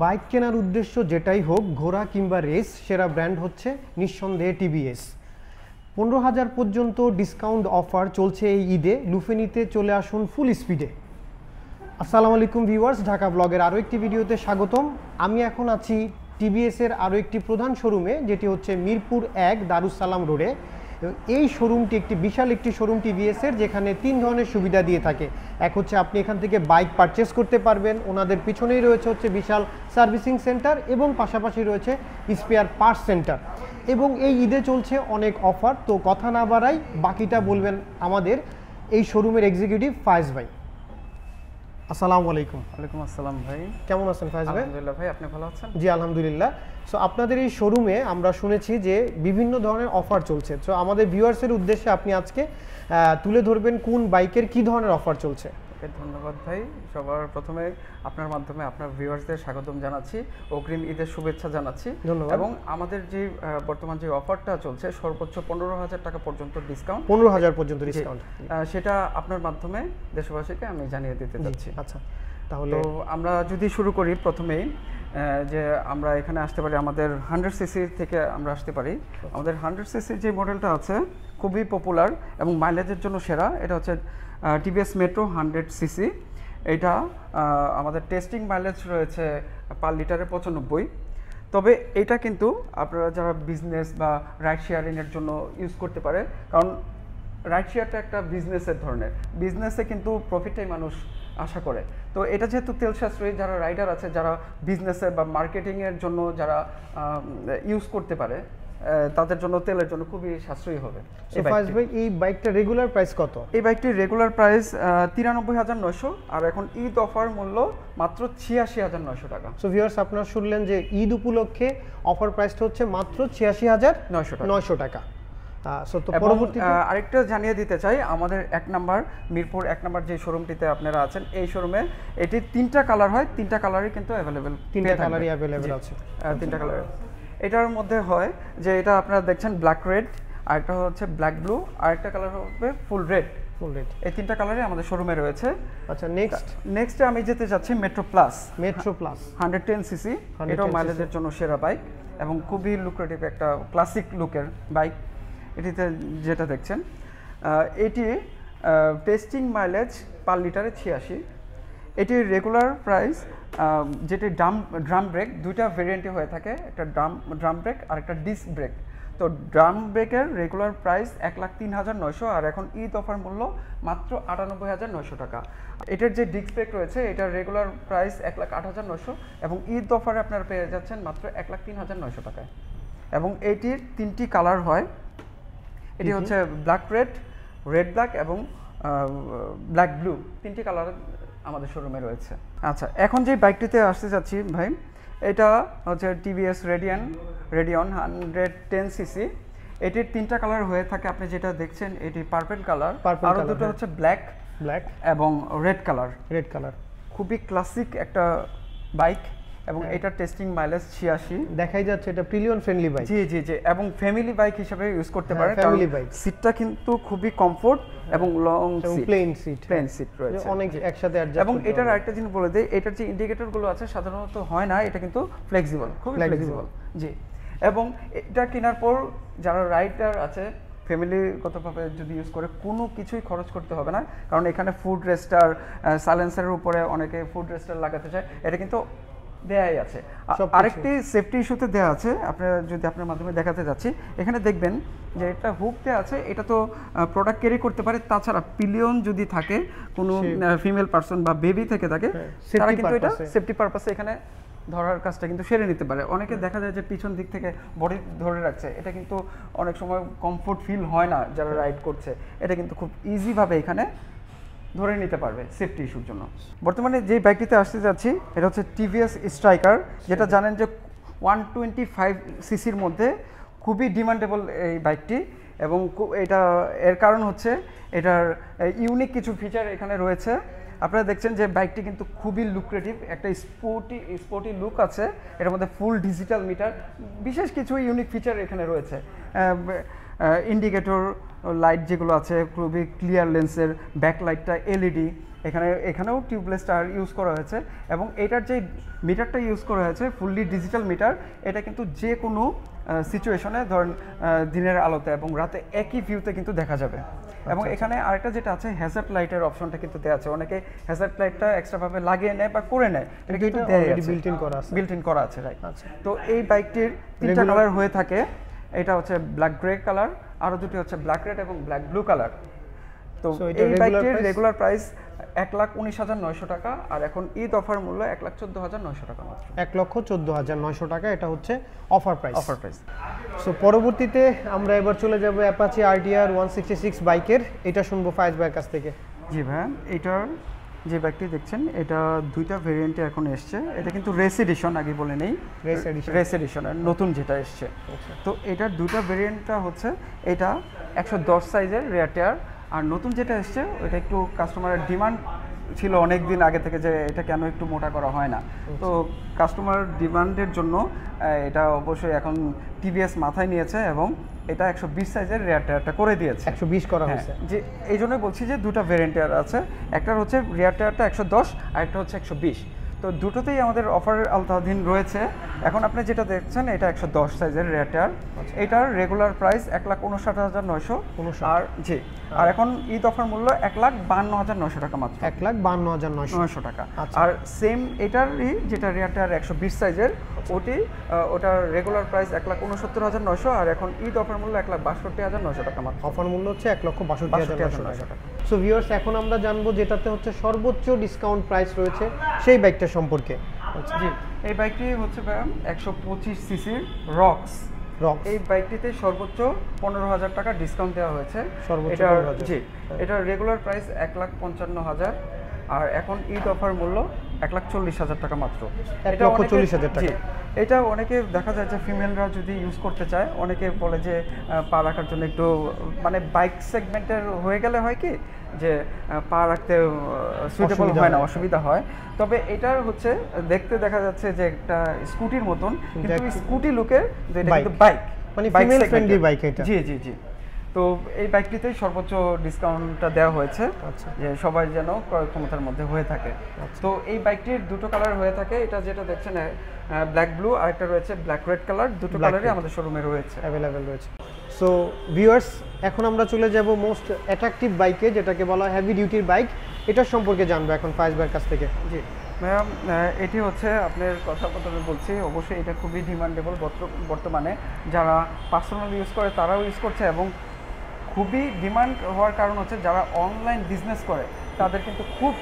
Bike কেনার উদ্দেশ্য যেটাই হোক ঘোড়া কিংবা রেস সেরা ব্র্যান্ড হচ্ছে নিঃসন্দেহে টিভিএস পনেরো হাজার পর্যন্ত ডিসকাউন্ট অফার চলছে এই ঈদে লুফেনিতে চলে আসুন ফুল স্পিডে আসসালামু আলাইকুম ভিউয়ার্স ঢাকা ব্লগের আরও একটি ভিডিওতে স্বাগতম আমি এখন আছি টিভিএসের আরও একটি প্রধান শোরুমে যেটি হচ্ছে মিরপুর এক দারুসালাম রোডে এবং এই শোরুমটি একটি বিশাল একটি শোরুম টিভিএসের যেখানে তিন ধরনের সুবিধা দিয়ে থাকে এক হচ্ছে আপনি এখান থেকে বাইক পারচেস করতে পারবেন ওনাদের পিছনেই রয়েছে হচ্ছে বিশাল সার্ভিসিং সেন্টার এবং পাশাপাশি রয়েছে স্পেয়ার পার্ট সেন্টার এবং এই ঈদে চলছে অনেক অফার তো কথা না বাড়াই বাকিটা বলবেন আমাদের এই শোরুমের এক্সিকিউটিভ ফায়েজ ভাই আসসালামু আলাইকুম ওয়ালাইকুম আসসালাম ভাই কেমন আছেন ফাইজ ভাই আলহামদুলিল্লাহ ভাই আপনি ভালো আছেন জি আলহামদুলিল্লাহ সো আপনাদের এই শোরুমে আমরা শুনেছি যে বিভিন্ন ধরনের অফার চলছে সো আমাদের ভিউয়ার্সের উদ্দেশ্যে আপনি আজকে তুলে ধরবেন কোন বাইকের কি ধরনের অফার চলছে আপনাকে ধন্যবাদ ভাই সবার প্রথমে আপনার মাধ্যমে আপনার ভিউয়ার্সদের স্বাগতম জানাচ্ছি অগ্রিম ঈদের শুভেচ্ছা জানাচ্ছি এবং আমাদের যে বর্তমান যে অফারটা চলছে সর্বোচ্চ পনেরো হাজার টাকা পর্যন্ত ডিসকাউন্ট পনেরো হাজার পর্যন্ত ডিসকাউন্ট সেটা আপনার মাধ্যমে দেশবাসীকে আমি জানিয়ে দিতে চাচ্ছি আচ্ছা তাহলে আমরা যদি শুরু করি প্রথমেই যে আমরা এখানে আসতে পারি আমাদের হান্ড্রেড সিসির থেকে আমরা আসতে পারি আমাদের হান্ড্রেড সিসির যে মডেলটা আছে খুবই পপুলার এবং মাইলেজের জন্য সেরা এটা হচ্ছে টিভিএস মেট্রো হান্ড্রেড সিসি এটা আমাদের টেস্টিং মাইলেজ রয়েছে পার লিটারে পঁচানব্বই তবে এটা কিন্তু আপনারা যারা বিজনেস বা রাইড শেয়ারিংয়ের জন্য ইউজ করতে পারে কারণ রাইড শেয়ারটা একটা বিজনেসের ধরনের বিজনেসে কিন্তু প্রফিটটাই মানুষ আশা করে তো এটা যেহেতু তেল সাশ্রয়ী যারা রাইডার আছে যারা বিজনেসের বা মার্কেটিংয়ের জন্য যারা ইউজ করতে পারে তাদের জন্য তেলের জন্য খুবই সাশ্রয়ী হবে এই বাইকটা রেগুলার প্রাইস কত এই বাইকটির রেগুলার প্রাইস তিরানব্বই হাজার নয়শো আর এখন ঈদ অফার মূল্য মাত্র ছিয়াশি হাজার নয়শো টাকা সো ভিউয়ার্স আপনারা শুনলেন যে ঈদ উপলক্ষে অফার প্রাইসটা হচ্ছে মাত্র ছিয়াশি হাজার নয়শো টাকা নয়শো টাকা আরেকটা জানিয়ে দিতে চাই আমাদের এক নম্বর মিরপুর এক নাম্বার যে শোরুমটিতে আপনারা আছেন এই শোরুমে এটি তিনটা কালার হয় তিনটা কালারই কিন্তু অ্যাভেলেবেল তিনটা কালারই অ্যাভেলেবেল আছে তিনটা কালার এটার মধ্যে হয় যে এটা আপনারা দেখছেন ব্ল্যাক রেড আরেকটা হচ্ছে ব্ল্যাক ব্লু আরেকটা কালার হবে ফুল রেড এই তিনটা কালারই আমাদের শোরুমে রয়েছে আচ্ছা নেক্সট নেক্সটে আমি যেতে চাচ্ছি metro plus metro plus hundred ten CC এটাও মাইলেজের জন্য সেরা বাইক এবং খুবই লুক্রেটিভ একটা ক্লাসিক লুকের বাইক এটিতে যেটা দেখছেন এটি টেস্টিং মাইলেজ পার লিটারে ছিয়াশি এটি রেগুলার প্রাইস যেটি ড্রাম ড্রাম ব্রেক দুইটা ভেরিয়েন্টে হয়ে থাকে একটা ড্রাম ড্রাম ব্রেক আর একটা ডিস্ক ব্রেক তো ড্রাম ব্রেকের রেগুলার প্রাইস এক লাখ তিন হাজার নয়শো আর এখন ঈদ অফার মূল্য মাত্র আটানব্বই হাজার নয়শো টাকা এটার যে ডিস্ক ব্রেক রয়েছে এটার রেগুলার প্রাইস এক লাখ আট হাজার নয়শো এবং ঈদ অফারে আপনারা পেয়ে যাচ্ছেন মাত্র এক লাখ তিন হাজার নয়শো টাকায় এবং এটির তিনটি কালার হয় এটি হচ্ছে ব্ল্যাক রেড রেড ব্ল্যাক এবং ব্ল্যাক ব্লু তিনটি কালার আমাদের শোরুমে রয়েছে আচ্ছা এখন যে বাইকটিতে আসতে চাচ্ছি ভাই এটা হচ্ছে TVS Radeon Radeon hundred ten CC এটির তিনটা কালার হয়ে থাকে আপনি যেটা দেখছেন এটি পার্পেল কালার আরো দুটো হ্যাঁ। হচ্ছে ব্ল্যাক ব্ল্যাক এবং রেড কালার রেড কালার খুবই ক্লাসিক একটা বাইক এবং এটা টেস্টিং মাইলেজ 86 দেখাই যাচ্ছে এটা প্রিলিয়ন ফ্রেন্ডলি বাইক জি জি জি এবং ফ্যামিলি বাইক হিসেবে ইউজ করতে হ্যাঁ, পারে ফ্যামিলি বাইক সিটটা কিন্তু খুবই কমফোর্ট হ্যাঁ। এবং long seat plain seat plain seat রয়েছে অনেক একসাথে অ্যাডজাস্ট এবং এটার আরেকটা জিনিস বলে দেই এটার যে ইন্ডিকেটর গুলো আছে সাধারণত হয় না এটা কিন্তু ফ্লেক্সিবল খুবই ফ্লেক্সিবল জি এবং এটা কেনার পর যারা রাইডার আছে ফ্যামিলিগতভাবে যদি ইউজ করে কোনো কিছুই খরচ করতে হবে না কারণ এখানে ফুড রেস্টার সাইলেন্সারের উপরে অনেকে ফুড রেস্টার লাগাতে চায় এটা কিন্তু দেয়াই আছে আরেকটি সেফটি ইস্যুতে দেয়া আছে আপনার যদি আপনার মাধ্যমে দেখাতে যাচ্ছি এখানে দেখবেন যে এটা হুক দেওয়া আছে এটা তো প্রোডাক্ট ক্যারি করতে পারে তাছাড়া পিলিয়ন যদি থাকে কোনো ফিমেল পার্সন বা বেবি থেকে থাকে হ্যাঁ, তারা কিন্তু এটা সেফটি পারপাসে এখানে ধরার কাজটা কিন্তু সেরে নিতে পারে অনেকে হ্যাঁ। দেখা যায় যে পিছন দিক থেকে বডি ধরে রাখছে এটা কিন্তু অনেক সময় কমফোর্ট ফিল হয় না যারা রাইড হ্যাঁ। করছে এটা কিন্তু খুব ইজিভাবে এখানে ধরে নিতে পারবে সেফটি ইস্যুর জন্য বর্তমানে যেই বাইকটিতে আসতে যাচ্ছি এটা হচ্ছে টিভিএস স্ট্রাইকার যেটা জানেন যে ওয়ান টোয়েন্টি ফাইভ সিসির মধ্যে খুবই ডিমান্ডেবল এই বাইকটি এবং এটা এর কারণ হচ্ছে এটার ইউনিক কিছু ফিচার এখানে রয়েছে আপনারা দেখছেন যে বাইকটি কিন্তু খুবই লুক্রেটিভ একটা স্পোর্টি স্পোর্টি লুক আছে এটার মধ্যে ফুল ডিজিটাল মিটার বিশেষ কিছু ইউনিক ফিচার এখানে রয়েছে ইন্ডিকেটর লাইট যেগুলো আছে খুবই ক্লিয়ার লেন্সের ব্যাকলাইটটা এলইডি এখানে এখানেও টিউবলেসটা ইউজ করা হয়েছে এবং এটার যে মিটারটা ইউজ করা হয়েছে ফুললি ডিজিটাল মিটার এটা কিন্তু যে কোনো সিচুয়েশনে ধরেন দিনের আলোতে এবং রাতে একই ভিউতে কিন্তু দেখা যাবে এবং আচ্ছা, আচ্ছা। এখানে আরেকটা যেটা আছে হ্যাজার্ট লাইটের অপশনটা কিন্তু দেওয়া আছে অনেকে হ্যাজার্ট লাইটটা এক্সট্রাভাবে লাগিয়ে নেয় বা করে নেয় এটা কিন্তু বিল্ট ইন করা আছে বিল্ট ইন করা আছে রাইট আচ্ছা। তো এই বাইকটির তিনটা কালার হয়ে থাকে এটা হচ্ছে ব্ল্যাক গ্রে কালার আরও দুটি হচ্ছে ব্ল্যাক রেড এবং ব্ল্যাক ব্লু কালার তো এই বাইকটির রেগুলার প্রাইস এক লাখ উনিশ হাজার নয়শো টাকা আর এখন ঈদ অফার মূল্য এক লাখ চোদ্দো হাজার নয়শো টাকা মাত্র এক লক্ষ চোদ্দো হাজার নয়শো টাকা এটা হচ্ছে offer price offer price so পরবর্তীতে আমরা এবার চলে যাব Apache RTR one sixty six বাইকের এটা শুনবো ফাইজ ভাইয়ের কাছ থেকে জি ভাই এটার যে ব্যাগটি দেখছেন এটা দুইটা ভেরিয়েন্টে এখন এসছে এটা কিন্তু রেস এডিশন আগে বলে নেই রেস এডিশন নতুন যেটা এসছে আচ্ছা। তো এটার দুইটা ভেরিয়েন্টটা হচ্ছে এটা একশো দশ সাইজের রেয়ার টেয়ার আর নতুন যেটা এসছে ওটা একটু কাস্টমারের ডিমান্ড ছিল অনেক দিন আগে থেকে যে এটা কেন একটু মোটা করা হয় না তো কাস্টমার আচ্ছা। ডিমান্ডের জন্য এটা অবশ্যই এখন টিভিএস মাথায় নিয়েছে এবং এটা একশো বিশ সাইজের রেয়ার টায়ারটা করে দিয়েছে একশো বিশ করা হ্যাঁ, হয়েছে যে এই জন্যই বলছি যে দুটা ভেরিয়েন্ট টায়ার আছে একটার হচ্ছে রেয়ার টায়ারটা একশো দশ আর একটা হচ্ছে একশো বিশ তো দুটোতেই আমাদের অফারের আওতাধীন রয়েছে এখন আপনি যেটা দেখছেন এটা একশো দশ সাইজের রেটার আচ্ছা। এটার রেগুলার প্রাইস এক লাখ উনষাট হাজার নয়শো আর জি হ্যাঁ। আর এখন ঈদ অফার মূল্য এক লাখ বান্ন হাজার নয়শো টাকা মাত্র এক লাখ বান্ন হাজার নয়শো টাকা আচ্ছা। আর সেম এটারই যেটা রেয়ারটার একশো বিশ সাইজের আচ্ছা। ওটি ওটার রেগুলার প্রাইস এক লাখ উনসত্তর হাজার নয়শো আর এখন ঈদ অফার মূল্য এক লাখ বাষট্টি হাজার নয়শো টাকা মাত্র অফার মূল্য হচ্ছে এক লক্ষ বাষট্টি হাজার নয়শো টাকা সো ভিউয়ার্স এখন আমরা জানবো যেটাতে হচ্ছে সর্বোচ্চ ডিসকাউন্ট প্রাইস রয়েছে সেই বাইকটা সম্পর্কে আচ্ছা, জি এই বাইকটি হচ্ছে ম্যাম একশো পঁচিশ সিসির রক্স এই বাইকটিতে সর্বোচ্চ পনেরো হাজার টাকা ডিসকাউন্ট দেওয়া হয়েছে সর্বোচ্চ জি এটার রেগুলার প্রাইস এক লাখ পঞ্চান্ন হাজার আর এখন ঈদ অফার মূল্য এক লাখ চল্লিশ হাজার টাকা মাত্র হাজার টাকা এটা অনেকে দেখা যায় যে ফিমেলরা যদি ইউজ করতে চায় অনেকে বলে যে পা রাখার জন্য একটু মানে বাইক সেগমেন্টের হয়ে গেলে হয় কি যে পা রাখতে সুইটেবল হয় না অসুবিধা হয় তবে এটার হচ্ছে দেখতে দেখা যাচ্ছে যে একটা স্কুটির মতন কিন্তু স্কুটি লুকের কিন্তু বাইক মানে ফিমেল ফ্রেন্ডলি বাইক এটা জি জি জি তো এই বাইকটিতে সর্বোচ্চ ডিসকাউন্টটা দেওয়া হয়েছে আচ্ছা। যে সবাই যেন ক্রয় ক্ষমতার মধ্যে হয়ে থাকে আচ্ছা। তো এই বাইকটির দুটো কালার হয়ে থাকে এটা যেটা দেখছেন ব্ল্যাক ব্লু আর একটা রয়েছে ব্ল্যাক রেড কালার দুটো কালারই আমাদের শোরুমে রয়েছে অ্যাভেলেবেল রয়েছে সো ভিউয়ার্স এখন আমরা চলে যাব মোস্ট অ্যাট্রাকটিভ বাইকে যেটাকে বলা হয় হেভি ডিউটির বাইক এটার সম্পর্কে জানবো এখন ফাইজ ভাইয়ের কাছ থেকে জি ম্যাম এটি হচ্ছে আপনার কথা প্রথমে বলছি অবশ্যই এটা খুবই ডিমান্ডেবল বর্তমানে যারা পার্সোনাল ইউজ করে তারাও ইউজ করছে এবং খুবই ডিমান্ড হওয়ার কারণ হচ্ছে যারা অনলাইন বিজনেস করে তাদের কিন্তু খুব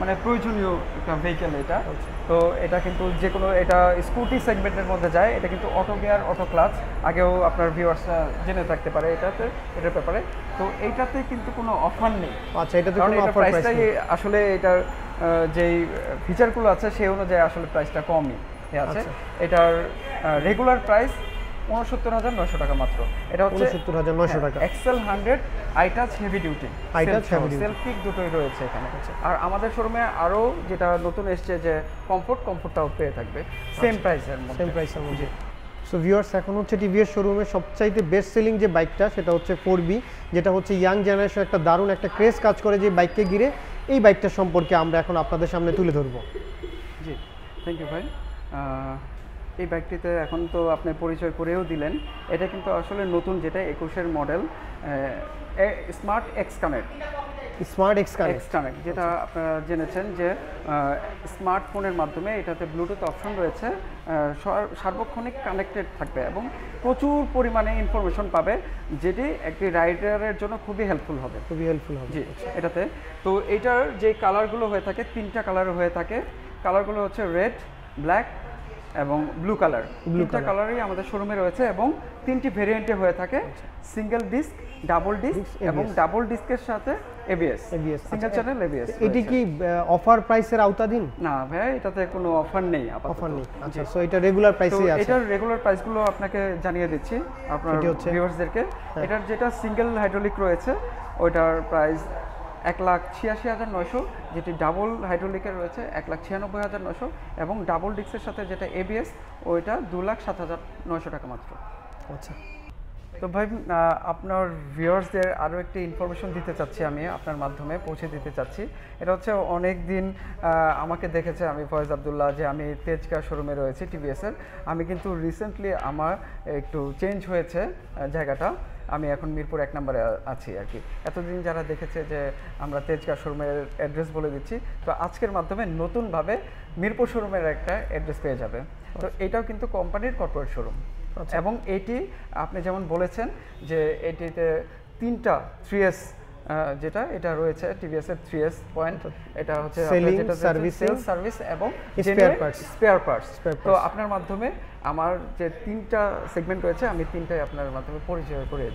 মানে প্রয়োজনীয় একটা ভেহিকেল এটা আচ্ছা। তো এটা কিন্তু যে কোনো এটা স্কুটি সেগমেন্টের মধ্যে যায় এটা কিন্তু অটো গিয়ার অটো ক্লাচ আগেও আপনার ভিউয়ার্সরা জেনে থাকতে পারে এটাতে এটার ব্যাপারে তো এইটাতে কিন্তু কোনো অফার নেই আচ্ছা এটাতে কারণ এটা প্রাইসটাই আসলে এটার যেই ফিচারগুলো আছে সেই অনুযায়ী আসলে প্রাইসটা কমই আছে আচ্ছা। এটার রেগুলার প্রাইস উনসত্তর হাজার নয়শো টাকা মাত্র এটা হচ্ছে সত্তর হাজার নয়শো হ্যাঁ, টাকা XL hundred i touch heavy duty i touch heavy self pick দুটোই রয়েছে এখানে আর আমাদের শোরুমে আরও যেটা নতুন এসছে যে কমফোর্ট কমফোর্টটাও পেয়ে থাকবে সেম প্রাইসের সেম প্রাইসের মধ্যে সো ভিউয়ার্স এখন হচ্ছে টিভিএস শোরুমে সবচাইতে বেস্ট সেলিং যে বাইকটা সেটা হচ্ছে ফোর বি যেটা হচ্ছে ইয়াং জেনারেশন একটা দারুণ একটা ক্রেজ কাজ করে যে বাইককে ঘিরে এই বাইকটা সম্পর্কে আমরা এখন আপনাদের সামনে তুলে ধরবো জি থ্যাংক ইউ ভাই এই ব্যাগটিতে এখন তো আপনি পরিচয় করেও দিলেন এটা কিন্তু আসলে নতুন যেটা একুশের model smart X connect smart X connect যেটা আচ্ছা। আপনারা জেনেছেন যে স্মার্টফোনের মাধ্যমে এটাতে ব্লুটুথ অপশন রয়েছে সার্বক্ষণিক কানেক্টেড থাকবে এবং প্রচুর পরিমাণে ইনফরমেশন পাবে যেটি একটি রাইডারের জন্য খুবই হেল্পফুল হবে খুবই হেল্পফুল হবে জি আচ্ছা। এটাতে তো এটার যে কালারগুলো হয়ে থাকে তিনটা কালার হয়ে থাকে কালারগুলো হচ্ছে রেড ব্ল্যাক এবং ব্লু কালার তিনটা কালারই আমাদের শোরুমে রয়েছে এবং তিনটি ভেরিয়েন্টে হয়ে থাকে সিঙ্গেল ডিস্ক ডাবল ডিস্ক এবং ডাবল ডিস্কের সাথে ABS ABS single channel ABS এটি কি অফার প্রাইসের আওতাধীন না ভাই এটাতে কোনো অফার নেই অফার নেই আচ্ছা সো এটা রেগুলার প্রাইসে আছে এটার রেগুলার প্রাইসগুলো আপনাকে জানিয়ে দিচ্ছি আপনার ভিউয়ার্সদেরকে হ্যাঁ। এটার যেটা সিঙ্গেল হাইড্রোলিক রয়েছে ওইটার প্রাইস এক লাখ ছিয়াশি হাজার নয়শো যেটি ডাবল হাইড্রোলিকের রয়েছে এক লাখ ছিয়ানব্বই হাজার নয়শো এবং ডাবল ডিস্কের সাথে যেটা এবিএস ওইটা দু লাখ সাত হাজার নয়শো টাকা মাত্র আচ্ছা তো ভাই আপনার ভিউয়ার্সদের আরও একটি ইনফরমেশন দিতে চাচ্ছি আমি আপনার মাধ্যমে পৌঁছে দিতে চাচ্ছি এটা হচ্ছে অনেক দিন আমাকে দেখেছে আমি ফয়েজ আবদুল্লাহ যে আমি তেজকা শোরুমে রয়েছি টিভিএসের আমি কিন্তু রিসেন্টলি আমার একটু চেঞ্জ হয়েছে জায়গাটা আমি এখন মিরপুর এক নম্বরে আছি আর কি এতদিন যারা দেখেছে যে আমরা তেজগাঁ শোরুমের অ্যাড্রেস বলে দিচ্ছি তো আজকের মাধ্যমে নতুনভাবে মিরপুর শোরুমের একটা অ্যাড্রেস পেয়ে যাবে তো আচ্ছা। এটাও কিন্তু কোম্পানির কর্পোরেট আচ্ছা। শোরুম এবং এটি আপনি যেমন বলেছেন যে এটিতে তিনটা থ্রি এস যেটা এটা রয়েছে টিভিএসের থ্রি এস পয়েন্ট এটা হচ্ছে সার্ভিস এবং স্পেয়ার পার্টস তো আপনার মাধ্যমে আমার যে তিনটা সেগমেন্ট রয়েছে আমি তিনটাই আপনার মাধ্যমে পরিচয় করে